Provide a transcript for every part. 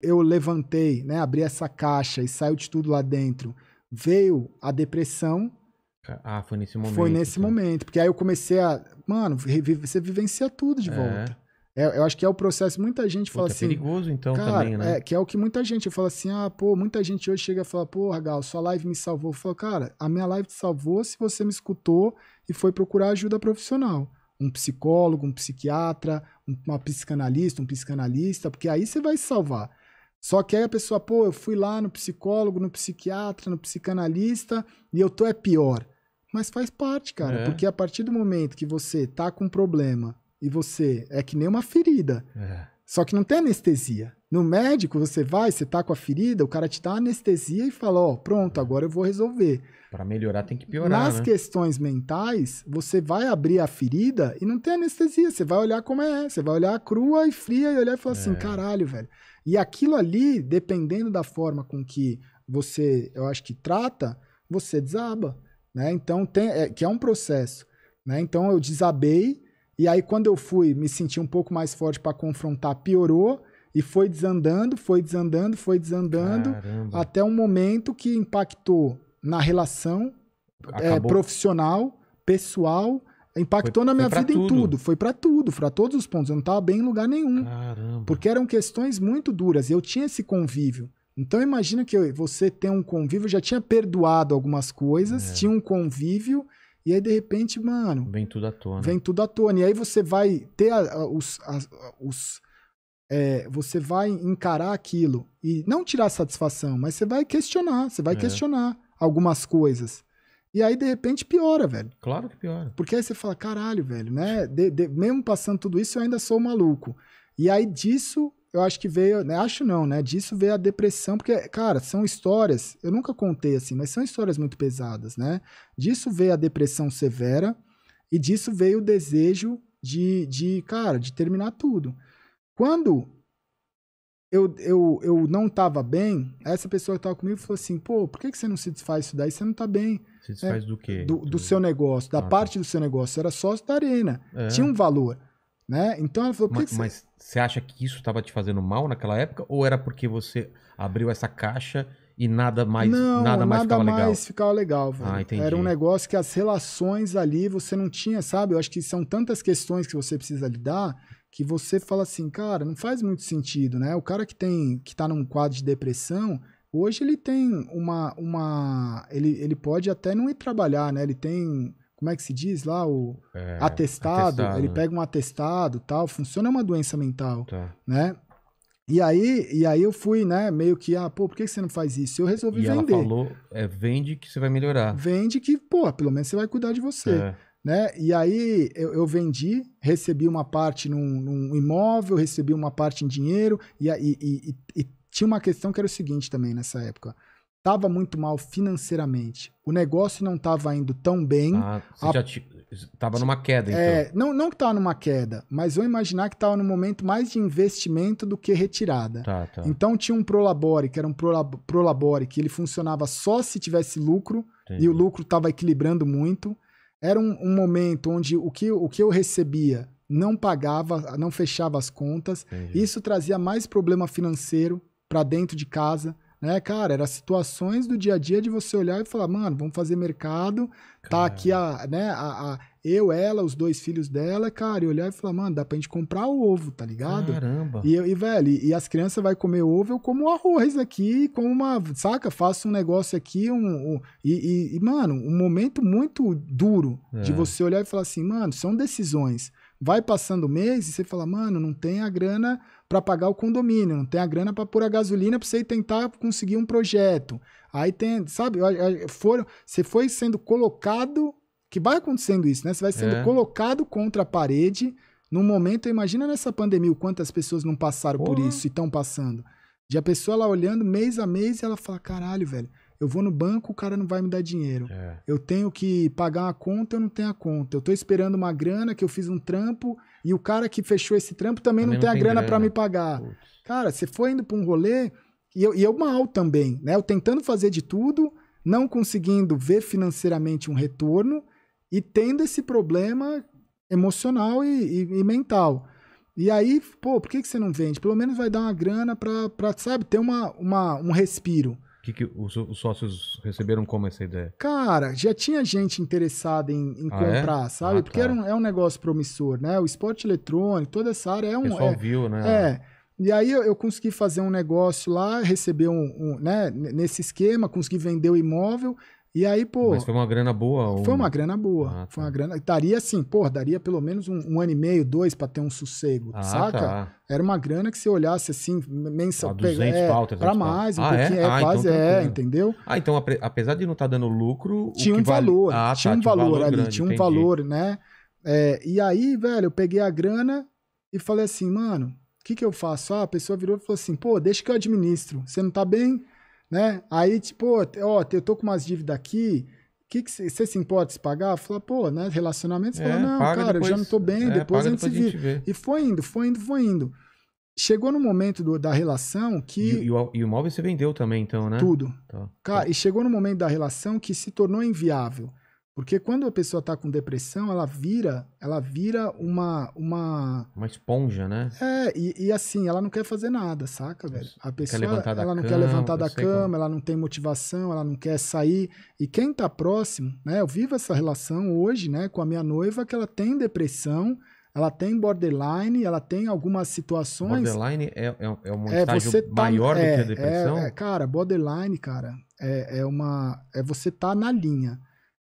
eu levantei, né, abri essa caixa e saiu de tudo lá dentro, veio a depressão. É, ah, foi nesse momento. Foi nesse então. momento, porque aí eu comecei a, mano, você vivencia tudo de é. volta. É, eu acho que é o processo. Muita gente fala é assim. É perigoso, então, cara, também, né? É, que é o que muita gente fala assim: ah, pô, muita gente hoje chega e fala, porra, Gal, sua live me salvou. Eu falo, cara, a minha live te salvou se você me escutou e foi procurar ajuda profissional. Um psicólogo, um psiquiatra, uma psicanalista, um psicanalista, porque aí você vai se salvar. Só que aí a pessoa, pô, eu fui lá no psicólogo, no psiquiatra, no psicanalista e eu tô é pior. Mas faz parte, cara, é. porque a partir do momento que você tá com um problema e você é que nem uma ferida. É. Só que não tem anestesia. No médico, você vai, você tá com a ferida, o cara te dá anestesia e fala: Ó, oh, pronto, agora eu vou resolver. Para melhorar tem que piorar. Nas né? questões mentais, você vai abrir a ferida e não tem anestesia. Você vai olhar como é, você vai olhar crua e fria e olhar e falar assim, é. assim: caralho, velho, e aquilo ali, dependendo da forma com que você, eu acho que trata, você desaba, né? Então tem, é, que é um processo, né? Então eu desabei e aí quando eu fui me senti um pouco mais forte para confrontar, piorou e foi desandando, foi desandando, foi desandando Caramba. até um momento que impactou na relação é, profissional, pessoal Impactou foi, na minha vida tudo. em tudo. Foi para tudo, para todos os pontos. Eu não estava bem em lugar nenhum. Caramba. Porque eram questões muito duras. E eu tinha esse convívio. Então imagina que eu, você tem um convívio, já tinha perdoado algumas coisas, é. tinha um convívio, e aí de repente, mano. Vem tudo à tona. Vem tudo à tona. E aí você vai ter a, a, os. A, os é, você vai encarar aquilo e não tirar satisfação, mas você vai questionar, você vai é. questionar algumas coisas. E aí, de repente, piora, velho. Claro que piora. Porque aí você fala, caralho, velho, né? De, de, mesmo passando tudo isso, eu ainda sou maluco. E aí disso, eu acho que veio, né? acho não, né? Disso veio a depressão, porque, cara, são histórias, eu nunca contei assim, mas são histórias muito pesadas, né? Disso veio a depressão severa e disso veio o desejo de, de cara, de terminar tudo. Quando eu, eu, eu não estava bem, essa pessoa que estava comigo falou assim, pô, por que, que você não se desfaz isso daí? Você não está bem. Se é, desfaz é, do quê? Do, do, seu negócio, da ah, tá. parte do seu negócio. Era sócio da arena. É. Tinha um valor. Né? Então ela falou, por mas, que, você... Mas você acha que isso estava te fazendo mal naquela época? Ou era porque você abriu essa caixa e nada mais não, nada mais nada ficava mais legal. ficava legal ah, era um negócio que as relações ali você não tinha sabe eu acho que são tantas questões que você precisa lidar que você fala assim, cara, não faz muito sentido, né? O cara que tem que tá num quadro de depressão, hoje ele tem uma uma ele, ele pode até não ir trabalhar, né? Ele tem como é que se diz lá o é, atestado, atestado, ele né? pega um atestado, tal, funciona uma doença mental, tá. né? E aí, e aí eu fui, né, meio que, ah, pô, por que você não faz isso? Eu resolvi e vender. Ela falou, é, vende que você vai melhorar. Vende que, pô, pelo menos você vai cuidar de você. É. Né? E aí eu, eu, vendi, recebi uma parte num, num, imóvel, recebi uma parte em dinheiro, e, e, e, e, tinha uma questão que era o seguinte também nessa época. Tava muito mal financeiramente. O negócio não tava indo tão bem. Ah, você a... já tava numa queda, é, então. É, não, não que tava numa queda, mas eu imaginar que tava num momento mais de investimento do que retirada. Tá, tá. Então tinha um Prolabore, que era um Prolabore, que ele funcionava só se tivesse lucro, Entendi. e o lucro tava equilibrando muito. Era um, um momento onde o que, o que eu recebia não pagava, não fechava as contas. Entendi. Isso trazia mais problema financeiro para dentro de casa né, cara, era situações do dia a dia de você olhar e falar, mano, vamos fazer mercado, tá cara. tá aqui a, né, a, a, eu, ela, os dois filhos dela, cara, e olhar e falar, mano, dá pra gente comprar ovo, tá ligado? Caramba. E, e velho, e, e, as crianças vai comer ovo, eu como arroz aqui, como uma, saca? Faço um negócio aqui, um, um e, e, mano, um momento muito duro é. de você olhar e falar assim, mano, são decisões Vai passando o mês e você fala, mano, não tem a grana para pagar o condomínio, não tem a grana para pôr a gasolina para você tentar conseguir um projeto. Aí tem, sabe, foram, você foi sendo colocado, que vai acontecendo isso, né? Você vai sendo é. colocado contra a parede num momento, imagina nessa pandemia o quantas pessoas não passaram Porra. por isso e estão passando. De a pessoa lá olhando mês a mês e ela fala, caralho, velho, eu vou no banco, o cara não vai me dar dinheiro. É. Eu tenho que pagar uma conta, eu não tenho a conta. Eu estou esperando uma grana que eu fiz um trampo e o cara que fechou esse trampo também, também não, tem não a grana, grana. para me pagar. Putz. Cara, você foi indo para um rolê e eu, e eu mal também, né? Eu tentando fazer de tudo, não conseguindo ver financeiramente um retorno e tendo esse problema emocional e, e, e mental. E aí, pô, por que, que você não vende? Pelo menos vai dar uma grana para, sabe, ter uma, uma, um respiro que, que os, os, sócios receberam como essa ideia? Cara, já tinha gente interessada em, em ah, é? comprar, é? sabe? Ah, Porque tá. era um, é um negócio promissor, né? O esporte eletrônico, toda essa área é um. O pessoal é, viu, né? É. E aí eu, eu, consegui fazer um negócio lá, receber um, um né, nesse esquema, consegui vender o imóvel e aí, pô. Mas foi uma grana boa? Ou... Foi uma grana boa. Ah, tá. Foi uma grana. Daria assim, pô, daria pelo menos um, um ano e meio, dois para ter um sossego, ah, saca? Tá. Era uma grana que se olhasse assim, mensal. Ah, 200 é, pau, 300 pra mais, um ah, é? pouquinho. É, ah, então é quase, então, é, entendeu? Ah, então apesar de não estar tá dando lucro. Ah, tá, tinha um valor. Vale... tinha um valor, valor ali, grande, tinha um entendi. valor, né? É, e aí, velho, eu peguei a grana e falei assim, mano, o que que eu faço? Ah, a pessoa virou e falou assim, pô, deixa que eu administro. Você não tá bem? né? Aí, tipo, ó, eu tô com umas dívidas aqui, que você se importa se pagar? falou pô, né? Relacionamento, é, fala, não, cara, depois, eu já não tô bem, é, depois a gente se vira. E foi indo, foi indo, foi indo. Chegou no momento do, da relação que. E, e, o, e, o, móvel você vendeu também, então, né? Tudo. Tá, cara, tá. e chegou no momento da relação que se tornou inviável. Porque quando a pessoa está com depressão, ela vira, ela vira uma uma uma esponja, né? É, e, e assim, ela não quer fazer nada, saca, velho? A pessoa, ela cama, não quer levantar da cama, como... ela não tem motivação, ela não quer sair. E quem está próximo, né? Eu vivo essa relação hoje, né, com a minha noiva que ela tem depressão, ela tem borderline, ela tem algumas situações. Borderline é, é, é um é, estágio tá, maior é, do que a é, é, depressão? É, é, cara, borderline, cara, é, é uma. É você tá na linha.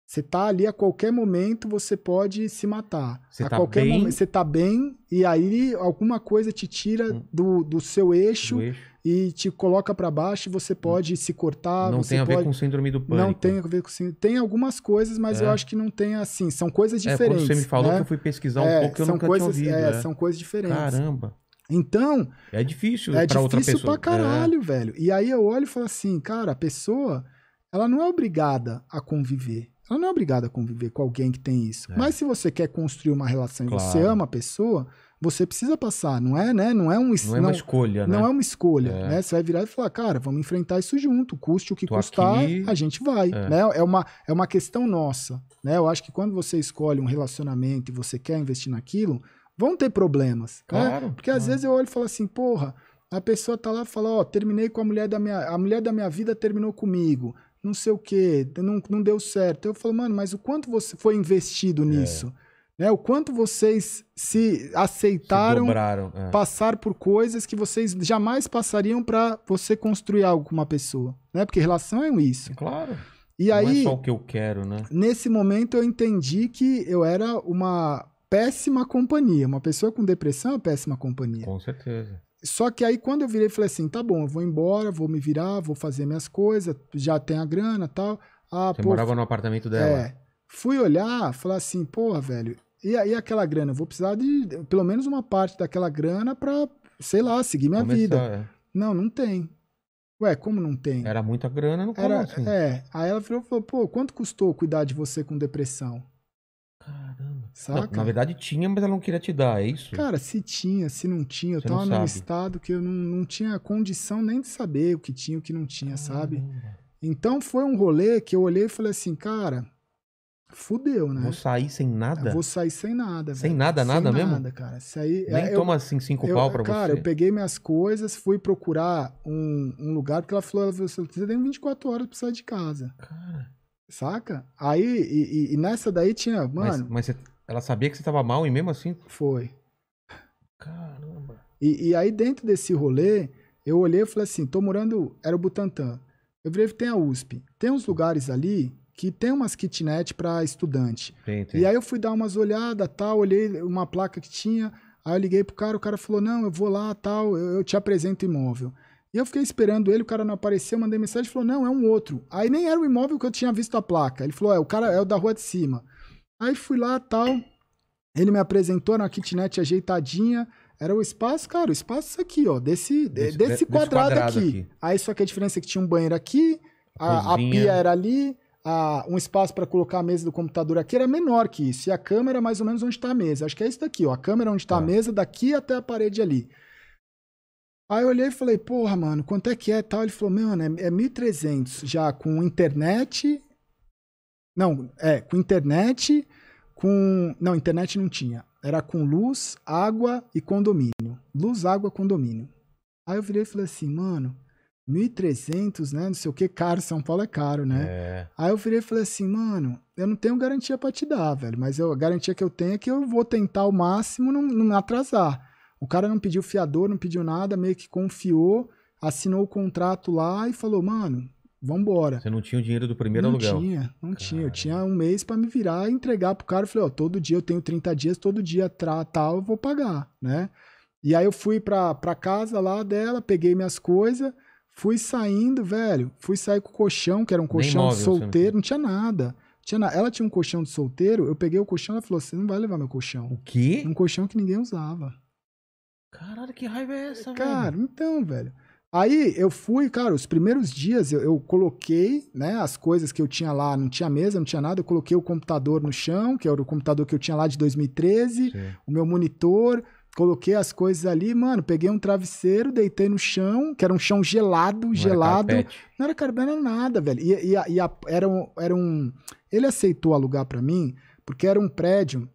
Você tá ali a qualquer momento, você pode se matar. Você a tá qualquer bem... momento, você tá bem e aí alguma coisa te tira hum. do, do seu eixo, do eixo. e te coloca para baixo, e você hum. pode não. se cortar. Não tem a ver com síndrome do pânico. Não tem a ver com síndrome. Tem algumas coisas, mas é. eu acho que não tem assim. São coisas diferentes. É, você me falou né? que eu fui pesquisar um é, pouco, eu são nunca coisas, tinha ouvido. É, é, São coisas diferentes. Caramba. Então. É difícil é pra outra pessoa. É difícil pra caralho, velho. E aí eu olho e falo assim, cara, a pessoa, ela não é obrigada a conviver ela não é obrigada a conviver com alguém que tem isso. É. Mas se você quer construir uma relação claro. e você ama a pessoa, você precisa passar, não é, né? Não é um não, não é uma escolha, né? Não é uma escolha, é. né? Você vai virar e falar, cara, vamos enfrentar isso junto, custe o que Tô custar, aqui. a gente vai, é. né? É uma é uma questão nossa, né? Eu acho que quando você escolhe um relacionamento e você quer investir naquilo, vão ter problemas, né? claro, né? Porque claro. às vezes eu olho e falo assim, porra, a pessoa tá lá e fala, ó, oh, terminei com a mulher da minha, a mulher da minha vida terminou comigo não sei o quê, não, não deu certo. Eu falo, mano, mas o quanto você foi investido é. nisso? É. Né? O quanto vocês se aceitaram se dobraram, é. passar por coisas que vocês jamais passariam para você construir algo com uma pessoa, né? Porque relação é isso. Claro. E não é aí, é só o que eu quero, né? Nesse momento eu entendi que eu era uma péssima companhia. Uma pessoa com depressão é uma péssima companhia. Com certeza. Só que aí quando eu virei, falei assim, tá bom, eu vou embora, vou me virar, vou fazer minhas coisas, já tem a grana tal. Ah, Você pô, morava no apartamento dela? É. Fui olhar, falar assim, porra, velho, e aí aquela grana? Eu vou precisar de pelo menos uma parte daquela grana pra, sei lá, seguir minha Começar, vida. É. Não, não tem. Ué, como não tem? Era muita grana, não Era, assim. É. Aí ela falou, pô, quanto custou cuidar de você com depressão? Caramba. Saca? Não, na verdade tinha, mas ela não queria te dar, é isso? Cara, se tinha, se não tinha, eu tava num estado que eu não, não tinha condição nem de saber o que tinha e o que não tinha, sabe? Então foi um rolê que eu olhei e falei assim, cara, fudeu, né? Vou sair sem nada? Eu vou sair sem nada, Sem nada, sem nada, mesmo? Sem nada, cara. Saí, Nem é, toma, assim, cinco eu, pau pra cara, você. Cara, eu peguei minhas coisas, fui procurar um, um lugar, porque ela falou, assim, você tem 24 horas pra sair de casa. Cara. Saca? Aí, e, e, e nessa daí tinha, mano... Mas, mas você ela sabia que você estava mal e mesmo assim? Foi. Caramba. E, e, aí dentro desse rolê, eu olhei e falei assim, tô morando, era o Butantã. Eu virei, tem a USP. Tem uns lugares ali que tem umas kitnet para estudante. Tem, tem. E aí eu fui dar umas olhadas, tal, olhei uma placa que tinha, aí eu liguei pro cara, o cara falou, não, eu vou lá, tal, eu, eu te apresento imóvel. E eu fiquei esperando ele, o cara não apareceu, mandei mensagem, falou, não, é um outro. Aí nem era o imóvel que eu tinha visto a placa. Ele falou, é, o cara é o da rua de cima. Aí fui lá tal. Ele me apresentou na kitnet ajeitadinha. Era o espaço, cara, o espaço aqui, ó, desse, desse, desse, desse quadrado, aqui. aqui. Aí só que a diferença é que tinha um banheiro aqui, a, a pia era ali, a, um espaço para colocar a mesa do computador aqui era menor que isso. E a câmera, é mais ou menos, onde está a mesa. Acho que é isso daqui, ó. A câmera onde está ah. a é. mesa, daqui até a parede ali. Aí eu olhei e falei, porra, mano, quanto é que é tal? Ele falou, mano, é, é 1.300 já com internet não, é, com internet, com. Não, internet não tinha. Era com luz, água e condomínio. Luz, água, condomínio. Aí eu virei e falei assim, mano, 1.300, né? Não sei o que, caro. São Paulo é caro, né? É. Aí eu virei e falei assim, mano, eu não tenho garantia para te dar, velho. Mas eu, a garantia que eu tenho é que eu vou tentar o máximo não, não atrasar. O cara não pediu fiador, não pediu nada, meio que confiou, assinou o contrato lá e falou, mano, vambora. Você não tinha o dinheiro do primeiro não aluguel? Não tinha, não Caramba. tinha. Eu tinha um mês para me virar e entregar pro cara. Eu falei, ó, todo dia eu tenho 30 dias, todo dia tal, eu vou pagar, né? E aí eu fui pra, pra casa lá dela, peguei minhas coisas, fui saindo, velho. Fui sair com o colchão, que era um colchão móvel, solteiro, não tinha nada. Tinha Ela tinha um colchão de solteiro, eu peguei o colchão, ela falou, você não vai levar meu colchão. O quê? Um colchão que ninguém usava. Caralho, que raiva é essa, Cara, velho? Cara, então, velho. Aí eu fui, cara, os primeiros dias eu, eu, coloquei, né, as coisas que eu tinha lá, não tinha mesa, não tinha nada, eu coloquei o computador no chão, que era o computador que eu tinha lá de 2013, Sim. o meu monitor, coloquei as coisas ali, mano, peguei um travesseiro, deitei no chão, que era um chão gelado, não gelado. Era não era carbono não era nada, velho. E, e, e a, era, um, era um. Ele aceitou alugar para mim, porque era um prédio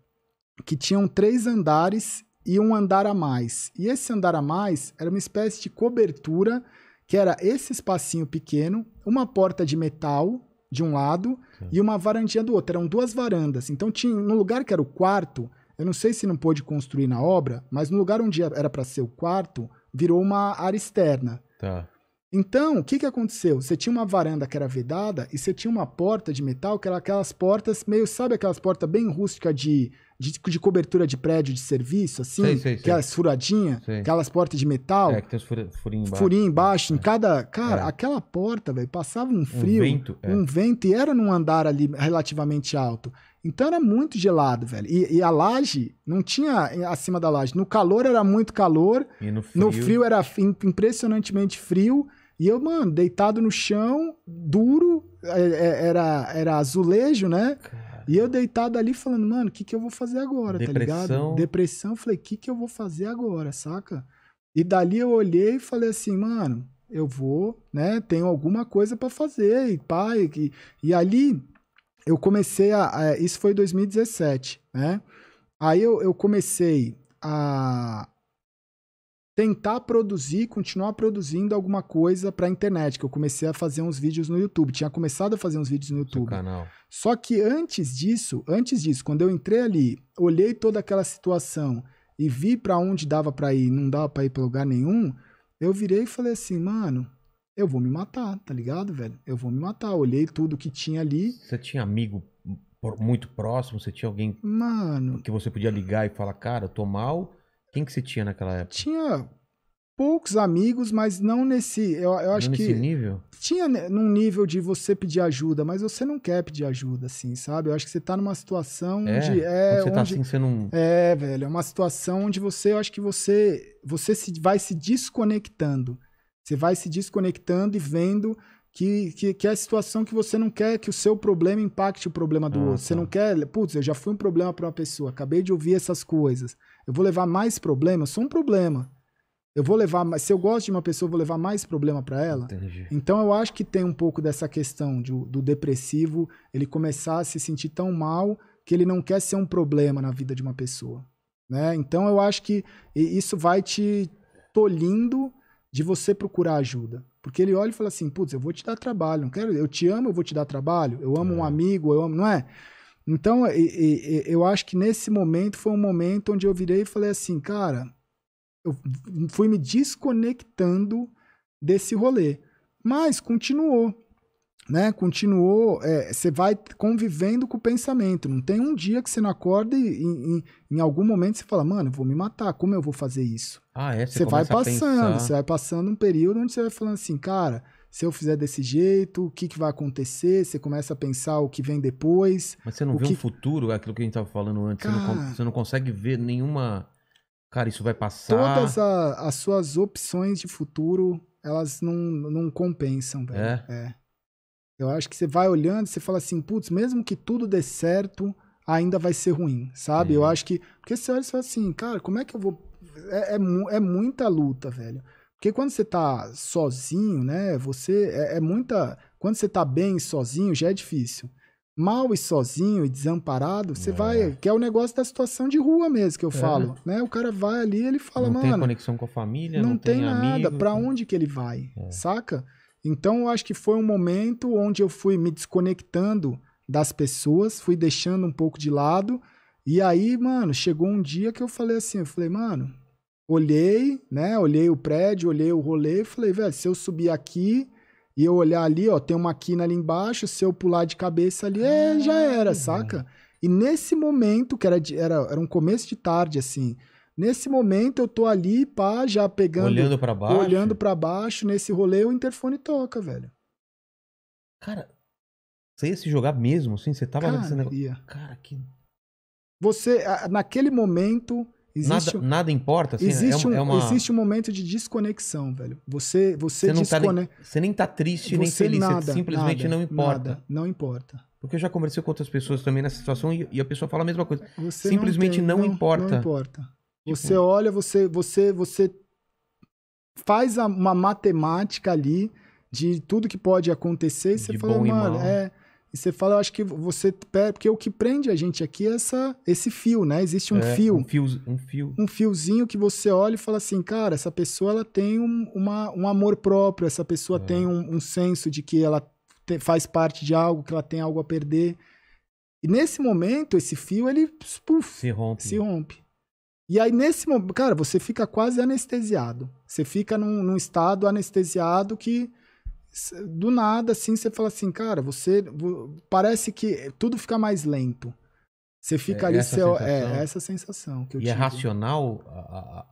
que tinham três andares e um andar a mais. E esse andar a mais era uma espécie de cobertura que era esse espacinho pequeno, uma porta de metal de um lado Sim. Tá. e uma varandinha do outro. Eram duas varandas. Então tinha no lugar que era o quarto, eu não sei se não pôde construir na obra, mas no lugar onde era para ser o quarto, virou uma área externa. Tá. Então, o que, que aconteceu? Você tinha uma varanda que era vedada e você tinha uma porta de metal, que era aquelas portas meio, sabe aquelas portas bem rústicas de de, de cobertura de prédio de serviço, assim, sei, sei, aquelas sei. furadinhas, aquelas portas de metal. É, que tem os furinhos embaixo. Furinho embaixo, é. em cada. Cara, é. aquela porta, velho, passava um frio. Um vento. É. Um vento, e era num andar ali relativamente alto. Então era muito gelado, velho. E, e, a laje não tinha acima da laje. No calor era muito calor. E no frio, no frio era impressionantemente frio. E eu, mano, deitado no chão, duro, é, é, era, era azulejo, né? Caramba. E eu deitado ali falando, mano, o que, que eu vou fazer agora, Depressão. tá ligado? Depressão, eu falei, o que, que eu vou fazer agora, saca? E dali eu olhei e falei assim, mano, eu vou, né? Tenho alguma coisa para fazer, e pai. E, e ali eu comecei a, a. Isso foi 2017, né? Aí eu, eu comecei a, tentar produzir, continuar produzindo alguma coisa para a internet, que eu comecei a fazer uns vídeos no YouTube, tinha começado a fazer uns vídeos no YouTube. Só que antes disso, antes disso, quando eu entrei ali, olhei toda aquela situação e vi para onde dava para ir, não dava para ir para lugar nenhum, eu virei e falei assim, mano, eu vou me matar, tá ligado, velho? Eu vou me matar. Olhei tudo que tinha ali. Você tinha amigo muito próximo, você tinha alguém Mano, que você podia ligar e falar, cara, eu tô mal quem que se tinha naquela época? Tinha poucos amigos, mas não nesse. Eu, eu acho nesse que. nível? Tinha num nível de você pedir ajuda, mas você não quer pedir ajuda, assim, sabe? Eu acho que você tá numa situação é, é tá onde. É, você onde, tá assim, você não. É, velho. É uma situação onde você. Eu acho que você. Você se, vai se desconectando. Você vai se desconectando e vendo. Que, que, que é a situação que você não quer que o seu problema impacte o problema do ah, outro. Tá. Você não quer. Putz, eu já fui um problema para uma pessoa, acabei de ouvir essas coisas. Eu vou levar mais problema? Eu sou um problema. Eu vou levar, mais. se eu gosto de uma pessoa, eu vou levar mais problema para ela. Entendi. Então eu acho que tem um pouco dessa questão de, do depressivo, ele começar a se sentir tão mal que ele não quer ser um problema na vida de uma pessoa, né? Então eu acho que isso vai te tolhindo de você procurar ajuda, porque ele olha e fala assim, putz, eu vou te dar trabalho, não quero, eu te amo, eu vou te dar trabalho, eu amo é. um amigo, eu amo, não é? Então, eu acho que nesse momento foi um momento onde eu virei e falei assim, cara, eu fui me desconectando desse rolê. Mas continuou, né? Continuou, é, você é, vai convivendo com o pensamento. Não tem um dia que você não acorda e, e, e em algum momento você fala, mano, eu vou me matar, como eu vou fazer isso? Ah, é? Você, vai passando, você vai passando um período onde você vai falando assim, cara, se eu fizer desse jeito, o que, que vai acontecer? Você começa a pensar o que vem depois. Mas você não vê que... um futuro, é aquilo que a gente estava falando antes. Cara, você, não, você, não, consegue ver nenhuma. Cara, isso vai passar. Todas a, as suas opções de futuro, elas não, não compensam, velho. É? é. Eu acho que você vai olhando e você fala assim, putz, mesmo que tudo dê certo, ainda vai ser ruim, sabe? É. Eu acho que. Porque você olha e fala assim, cara, como é que eu vou. é, é, é muita luta, velho. Porque quando você tá sozinho, né? Você é, é muita. Quando você tá bem sozinho, já é difícil mal e sozinho e desamparado, você é. vai. Que é o negócio da situação de rua mesmo que eu é. falo. Né? O cara vai ali ele fala, não mano. Não tem conexão com a família, não, não tem, tem nada. pra onde que ele vai? É. Saca? Então eu acho que foi um momento onde eu fui me desconectando das pessoas, fui deixando um pouco de lado. E aí, mano, chegou um dia que eu falei assim, eu falei, mano, olhei, né? Olhei o prédio, olhei o rolê e falei, velho, se eu subir aqui e eu olhar ali, ó, tem uma quina ali embaixo, se eu pular de cabeça ali, é, já ah, era, uhum. saca? E nesse momento, que era, de, era, era um começo de tarde, assim, nesse momento eu tô ali, pá, já pegando... Olhando para baixo? Olhando para baixo, nesse rolê o interfone toca, velho. Cara, você ia se jogar mesmo, assim? Você tava... Cara, nesse negócio... Cara, que... Você, naquele momento Existe, nada, nada, importa? Assim, né? é existe, um, é uma... existe um momento de desconexão, velho. Você, você, você tá descone... tá, Você nem tá triste, nem feliz. Nada, você simplesmente nada, não importa. Nada, não importa. Porque eu já conversei com outras pessoas também nessa situação e, e a pessoa fala a mesma coisa. Você simplesmente não, tem, não, não importa. Não importa. Tipo, você tipo... olha, você, você, você faz uma matemática ali de tudo que pode acontecer e de você fala, mano, é e você fala, eu acho que você. Porque o que prende a gente aqui é essa, esse fio, né? Existe um é, fio. Um fio. Um fio. Um fiozinho que você olha e fala assim, cara, essa pessoa ela tem um, uma, um amor próprio, essa pessoa é. tem um, um, senso de que ela te, faz parte de algo, que ela tem algo a perder. E nesse momento, esse fio, ele puff, se rompe. Se rompe. E aí, nesse momento, cara, você fica quase anestesiado. Você fica num, num estado anestesiado que do nada, assim, você fala assim, cara, você. Parece que tudo fica mais lento. Você fica é, ali. Essa é, essa sensação que eu E é tive. é racional a, a,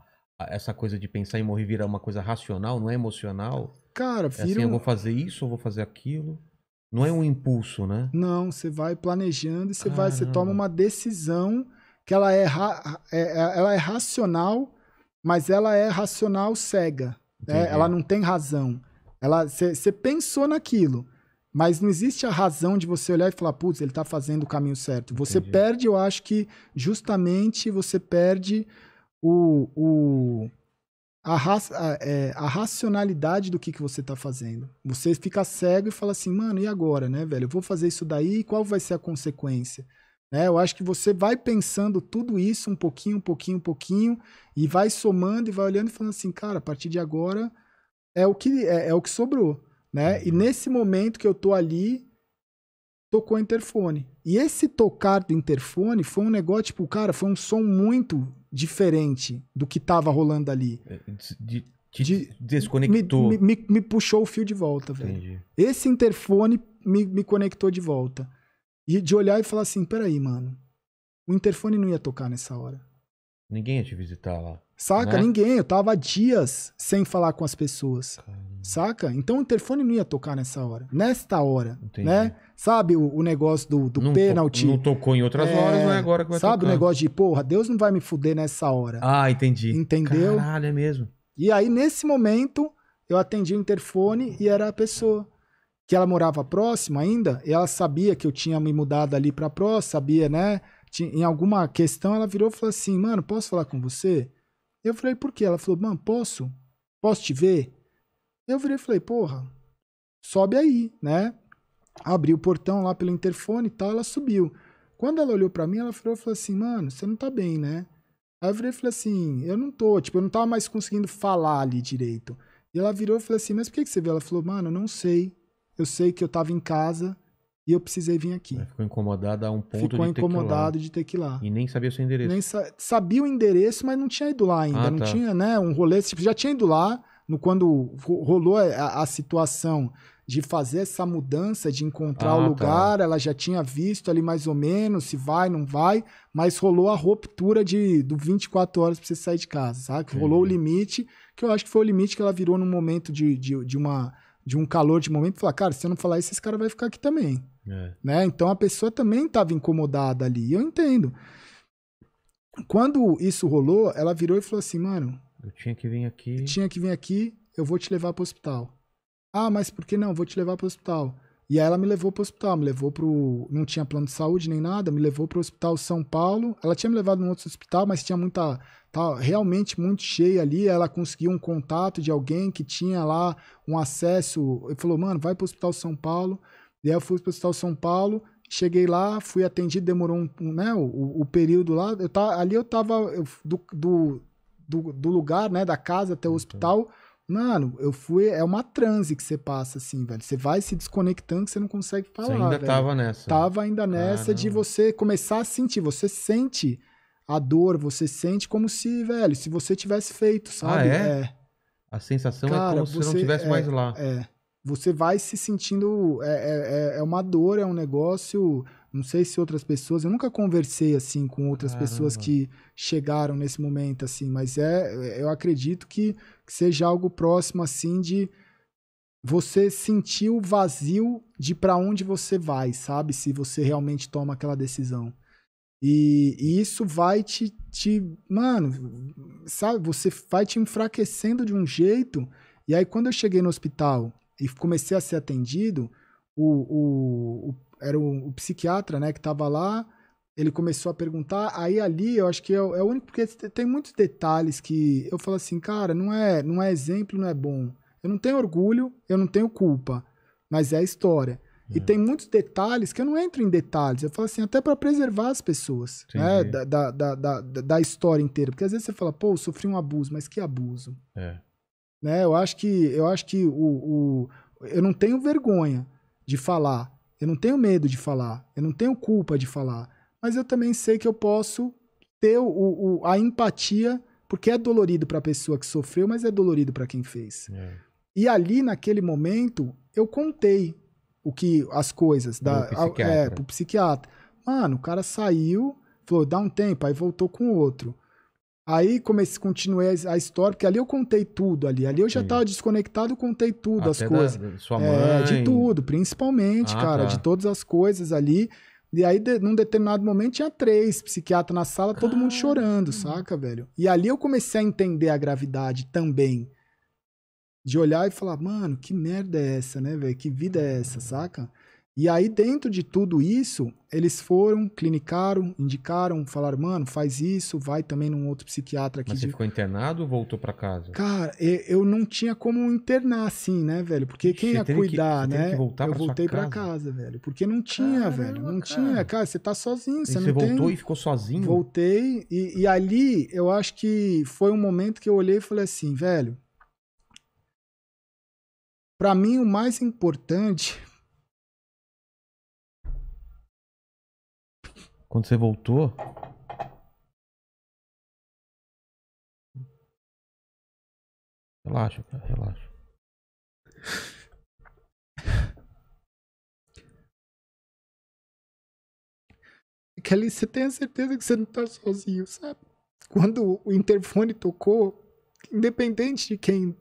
a, essa coisa de pensar em morrer virar uma coisa racional, não é emocional? Cara, É assim, um... eu vou fazer isso, ou vou fazer aquilo. Não é um impulso, né? Não, você vai planejando e você ah, vai, você toma uma decisão que ela é, é, é, ela é racional, mas ela é racional cega. É, ela não tem razão. Ela, você pensou naquilo, mas não existe a razão de você olhar e falar, putz, ele está fazendo o caminho certo. Você Entendi. perde, eu acho que justamente você perde o, o a, ra a, é, a, racionalidade do que, que você está fazendo. Você fica cego e fala assim, mano, e agora, né, velho? Eu vou fazer isso daí, qual vai ser a consequência? Né? Eu acho que você vai pensando tudo isso um pouquinho, um pouquinho, um pouquinho, e vai somando e vai olhando e falando assim, cara, a partir de agora é o que é, é, o que sobrou, né? E uhum. nesse momento que eu tô ali, tocou o interfone. E esse tocar do interfone foi um negócio, tipo, cara, foi um som muito diferente do que tava rolando ali. É, de, de, de desconectou. Me, me, me, puxou o fio de volta, velho. Entendi. Esse interfone me, me conectou de volta. E de olhar e falar assim, peraí, mano, o interfone não ia tocar nessa hora. Ninguém ia te visitar lá. Saca? Né? Ninguém. Eu tava dias sem falar com as pessoas. Caramba. Saca? Então o telefone não ia tocar nessa hora. Nesta hora. Entendi. Né? Sabe o, o negócio do, do não pênalti? não tocou em outras é, horas, não é agora que vai Sabe o negócio de, porra, Deus não vai me fuder nessa hora. Ah, entendi. Entendeu? Caralho, é mesmo. E aí, nesse momento, eu atendi o interfone e era a pessoa que ela morava próximo ainda, ela sabia que eu tinha me mudado ali para próximo sabia, né? em alguma questão ela virou e falou assim: "Mano, posso falar com você?" Eu falei, por quê? Ela falou, mano, posso? Posso te ver? Eu virei e falei, porra, sobe aí, né? Abri o portão lá pelo interfone e tal, ela subiu. Quando ela olhou para mim, ela falou, falou assim, mano, você não tá bem, né? Aí eu virei e falei assim, eu não tô, tipo, eu não tava mais conseguindo falar ali direito. E ela virou e falou assim, mas por que, que você veio? Ela falou, mano, eu não sei. Eu sei que eu tava em casa, e eu precisei vir aqui. Mas ficou incomodado a um ponto ficou de incomodado ter de ter que ir lá. E nem sabia o seu endereço. Nem sa sabia o endereço, mas não tinha ido lá ainda. Ah, não tá. tinha, né? Um rolê. Tipo, já tinha ido lá. No, quando rolou é, a, a situação de fazer essa mudança, de encontrar ah, o tá. lugar, tá. ela já tinha visto ali mais ou menos se vai, não vai, mas rolou a ruptura de do 24 horas para você sair de casa, sabe? Rolou o limite, que eu acho que foi o limite que ela virou num momento de, de, de uma de um calor de momento e falar, cara, se eu não falar isso, esse cara vai ficar aqui também. É. Né? Então a pessoa também estava incomodada ali, eu entendo. Quando isso rolou, ela virou e falou assim, mano. Eu tinha que vir aqui. Tinha que vir aqui, eu vou te levar para o hospital. Ah, mas por que não? Vou te levar para o hospital. E aí ela me levou pro hospital, me levou pro. Não tinha plano de saúde nem nada, me levou pro hospital São Paulo. Ela tinha me levado num outro hospital, mas tinha muita. Tá realmente muito cheia ali. Ela conseguiu um contato de alguém que tinha lá um acesso. Ele falou, mano, vai pro hospital São Paulo. E aí eu fui pro hospital São Paulo. Cheguei lá, fui atendido, demorou um, um né, o, o, período lá. Eu tá, ali eu tava eu, do, do, do, do, lugar, né, da casa até o uhum. hospital. Mano, eu fui. É uma transe que você passa, assim, velho. Você vai se desconectando que você não consegue falar. Você ainda velho. tava nessa. Tava ainda nessa Caramba. de você começar a sentir. Você sente a dor, você sente como se, velho, se você tivesse feito, ah, sabe? Ah, é? é? A sensação é Cara, é como se você não tivesse é, mais lá. É. Você vai se sentindo. É, é, é, é uma dor, é um negócio não sei se outras pessoas, eu nunca conversei assim com outras Caramba. pessoas que chegaram nesse momento assim, mas é, eu acredito que, seja algo próximo assim de você sentir o vazio de para onde você vai, sabe? Se você realmente toma aquela decisão. E, e, isso vai te, te. Mano, sabe? Você vai te enfraquecendo de um jeito. E aí, quando eu cheguei no hospital e comecei a ser atendido, o, o, o era o, o psiquiatra, né, que estava lá, ele começou a perguntar, aí ali eu acho que é, é, o único, porque tem muitos detalhes que eu falo assim, cara, não é, não é exemplo, não é bom. Eu não tenho orgulho, eu não tenho culpa, mas é a história. É. E tem muitos detalhes que eu não entro em detalhes. Eu falo assim, até para preservar as pessoas né, da, da, da, da, história inteira. Porque às vezes você fala, pô, sofri um abuso, mas que abuso? É. Né, eu acho que, eu, acho que o, o eu não tenho vergonha de falar eu não tenho medo de falar, eu não tenho culpa de falar, mas eu também sei que eu posso ter o, o a empatia, porque é dolorido para a pessoa que sofreu, mas é dolorido para quem fez. É. E ali, naquele momento, eu contei o que as coisas da o é, psiquiatra. É, pro psiquiatra. Mano, o cara saiu, falou, dá um tempo, aí voltou com outro. Aí comecei, continuei a história, porque ali eu contei tudo ali. Ali eu já estava desconectado, contei tudo, Até as coisas. Da, sua é, mãe. É, de tudo, principalmente, ah, cara, tá. de todas as coisas ali. E aí, de, num determinado momento, tinha três psiquiatras na sala, todo mundo chorando, saca, velho? E ali eu comecei a entender a gravidade também. De olhar e falar, mano, que merda é essa, né, velho? Que vida é essa, saca? E aí, dentro de tudo isso, eles foram, clinicaram, indicaram, falaram, mano, faz isso, vai também num outro psiquiatra aqui. Mas você de... ficou internado ou voltou para casa? Cara, eu não tinha como internar assim, né, velho? Porque quem você ia cuidar, né? que, né? eu pra voltei para casa. velho. Porque não tinha, Caramba, velho. Não cara. tinha. Cara, você tá sozinho, você não Você voltou tem... e ficou sozinho? Voltei. E, e ali, eu acho que foi um momento que eu olhei e falei assim, velho. Para mim, o mais importante Quando você voltou. Relaxa, cara, relaxa. Kelly, você tem a certeza que você não tá sozinho, sabe? Quando o interfone tocou, independente de quem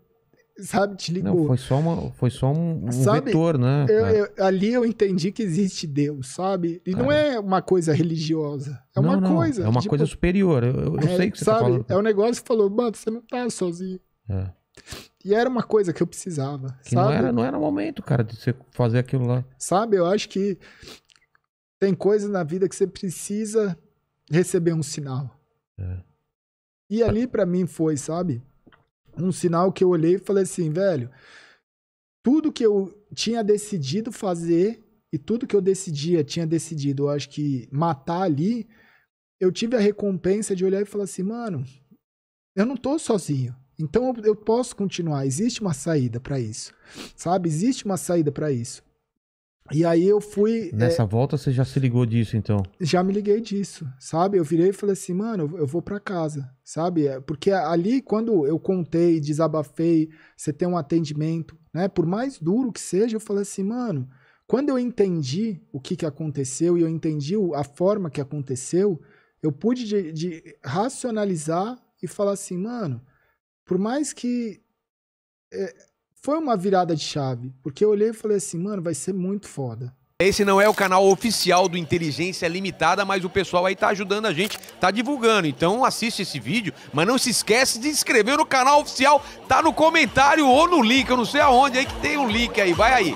sabe, te ligou. Não, foi só, uma, foi só um, um sabe, vetor, né? Eu, eu, ali eu entendi que existe Deus, sabe? E não é uma coisa religiosa. É não, uma não, coisa. É uma tipo, coisa superior. Eu, eu é, sei que você tá sabe, tá falando. É um negócio que falou, mano, você não tá sozinho. É. E era uma coisa que eu precisava, que sabe? Não era, não era o momento, cara, de você fazer aquilo lá. Sabe, eu acho que tem coisas na vida que você precisa receber um sinal. É. E ali para mim foi, sabe? um sinal que eu olhei e falei assim, velho, tudo que eu tinha decidido fazer e tudo que eu decidia, tinha decidido, eu acho que matar ali, eu tive a recompensa de olhar e falar assim, mano, eu não tô sozinho. Então eu posso continuar, existe uma saída para isso. Sabe? Existe uma saída para isso. E aí eu fui. Nessa é, volta você já se ligou disso, então? Já me liguei disso, sabe? Eu virei e falei assim, mano, eu vou para casa, sabe? É, porque ali, quando eu contei, desabafei, você tem um atendimento, né? Por mais duro que seja, eu falei assim, mano, quando eu entendi o que, que aconteceu e eu entendi a forma que aconteceu, eu pude de, de racionalizar e falar assim, mano, por mais que é, foi uma virada de chave, porque eu olhei e falei assim, mano, vai ser muito foda. Esse não é o canal oficial do Inteligência Limitada, mas o pessoal aí tá ajudando a gente, tá divulgando. Então assiste esse vídeo, mas não se esquece de se inscrever no canal oficial, tá no comentário ou no link, eu não sei aonde aí que tem um link aí, vai aí.